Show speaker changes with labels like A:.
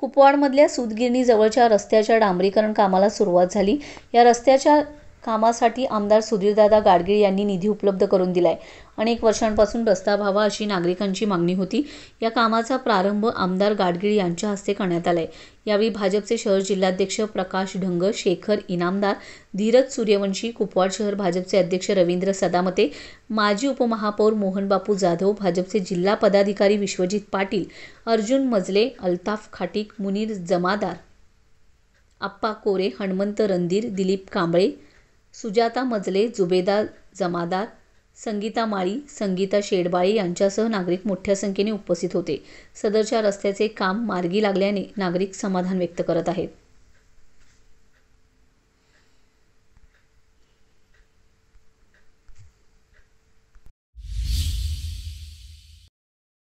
A: कुपवाडमधल्या सूतगिरणी जवळच्या रस्त्याच्या डांबरीकरण कामाला सुरुवात झाली या रस्त्याच्या कामासाठी आमदार सुधीरदादा गाडगीळ यांनी निधी उपलब्ध करून दिलाय अनेक वर्षांपासून रस्ता व्हावा अशी नागरिकांची मागणी होती या कामाचा प्रारंभ आमदार गाडगीळ यांच्या हस्ते करण्यात आलाय यावेळी भाजपचे शहर जिल्हाध्यक्ष प्रकाश ढंग शेखर इनामदार धीरज सूर्यवंशी कुपवाड शहर भाजपचे अध्यक्ष रवींद्र सदामते माजी उपमहापौर मोहनबापू जाधव भाजपचे जिल्हा पदाधिकारी विश्वजित पाटील अर्जुन मजले अल्ताफ खाटीक मुनीर जमादार आप्पा कोरे हनुमंत रणधीर दिलीप कांबळे सुजाता मजले जुबेदा जमादार संगीता माळी संगीता शेडबाळी यांच्यासह नागरिक मोठ्या संख्येने उपस्थित होते सदरच्या रस्त्याचे काम मार्गी लागल्याने नागरिक समाधान व्यक्त करत आहेत